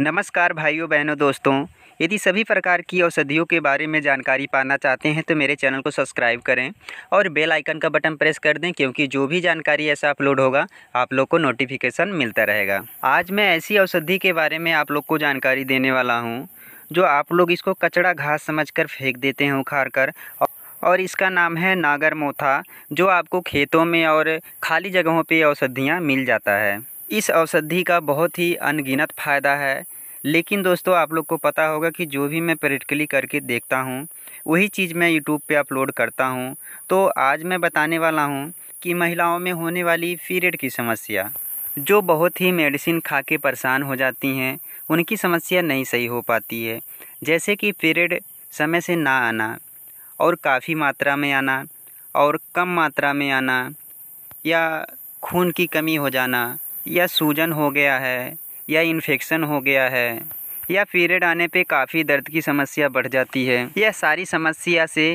नमस्कार भाइयों बहनों दोस्तों यदि सभी प्रकार की औषधियों के बारे में जानकारी पाना चाहते हैं तो मेरे चैनल को सब्सक्राइब करें और बेल आइकन का बटन प्रेस कर दें क्योंकि जो भी जानकारी ऐसा अपलोड होगा आप लोग को नोटिफिकेशन मिलता रहेगा आज मैं ऐसी औषधि के बारे में आप लोग को जानकारी देने वाला हूँ जो आप लोग इसको कचड़ा घास समझ फेंक देते हैं उखाड़ कर और इसका नाम है नागर मोथा जो आपको खेतों में और खाली जगहों पे औषधियाँ मिल जाता है इस औषधि का बहुत ही अनगिनत फ़ायदा है लेकिन दोस्तों आप लोग को पता होगा कि जो भी मैं प्रैक्टिकली करके देखता हूँ वही चीज़ मैं यूट्यूब पे अपलोड करता हूँ तो आज मैं बताने वाला हूँ कि महिलाओं में होने वाली पीरियड की समस्या जो बहुत ही मेडिसिन खा के परेशान हो जाती हैं उनकी समस्या नहीं सही हो पाती है जैसे कि पीरियड समय से ना आना और काफ़ी मात्रा में आना और कम मात्रा में आना या खून की कमी हो जाना या सूजन हो गया है या इन्फेक्शन हो गया है या पीरियड आने पे काफ़ी दर्द की समस्या बढ़ जाती है यह सारी समस्या से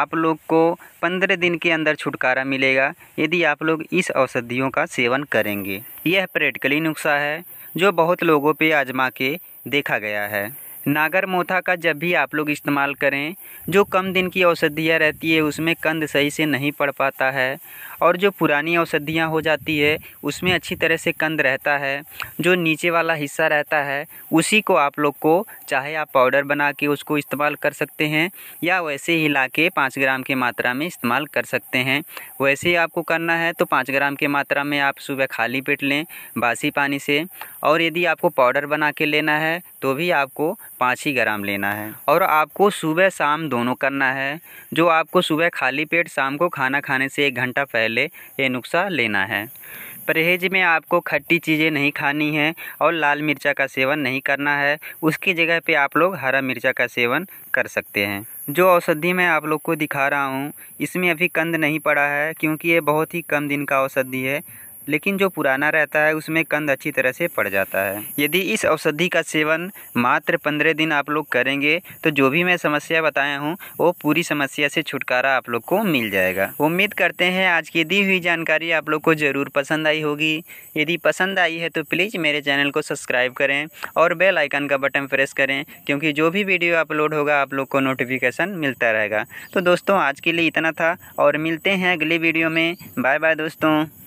आप लोग को पंद्रह दिन के अंदर छुटकारा मिलेगा यदि आप लोग इस औषधियों का सेवन करेंगे यह प्रैक्टिकली नुस्खा है जो बहुत लोगों पे आजमा के देखा गया है नागर मोथा का जब भी आप लोग इस्तेमाल करें जो कम दिन की औषधियाँ रहती है उसमें कंद सही से नहीं पड़ पाता है और जो पुरानी औषधियाँ हो जाती है उसमें अच्छी तरह से कंद रहता है जो नीचे वाला हिस्सा रहता है उसी को आप लोग को चाहे आप पाउडर बना के उसको इस्तेमाल कर सकते हैं या वैसे ही ला के पाँच ग्राम की मात्रा में इस्तेमाल कर सकते हैं वैसे ही आपको करना है तो पाँच ग्राम की मात्रा में आप सुबह खाली पेट लें बासी पानी से और यदि आपको पाउडर बना के लेना है तो भी आपको पाँच ही ग्राम लेना है और आपको सुबह शाम दोनों करना है जो आपको सुबह खाली पेट शाम को खाना खाने से एक घंटा पहले ये नुस्खा लेना है परहेज में आपको खट्टी चीज़ें नहीं खानी हैं और लाल मिर्चा का सेवन नहीं करना है उसकी जगह पे आप लोग हरा मिर्चा का सेवन कर सकते हैं जो औषधि मैं आप लोग को दिखा रहा हूँ इसमें अभी कंद नहीं पड़ा है क्योंकि ये बहुत ही कम दिन का औषधि है लेकिन जो पुराना रहता है उसमें कंद अच्छी तरह से पड़ जाता है यदि इस औषधि का सेवन मात्र पंद्रह दिन आप लोग करेंगे तो जो भी मैं समस्या बताया हूँ वो पूरी समस्या से छुटकारा आप लोग को मिल जाएगा उम्मीद करते हैं आज की दी हुई जानकारी आप लोग को ज़रूर पसंद आई होगी यदि पसंद आई है तो प्लीज़ मेरे चैनल को सब्सक्राइब करें और बेल आइकन का बटन प्रेस करें क्योंकि जो भी वीडियो अपलोड होगा आप लोग को नोटिफिकेशन मिलता रहेगा तो दोस्तों आज के लिए इतना था और मिलते हैं अगले वीडियो में बाय बाय दोस्तों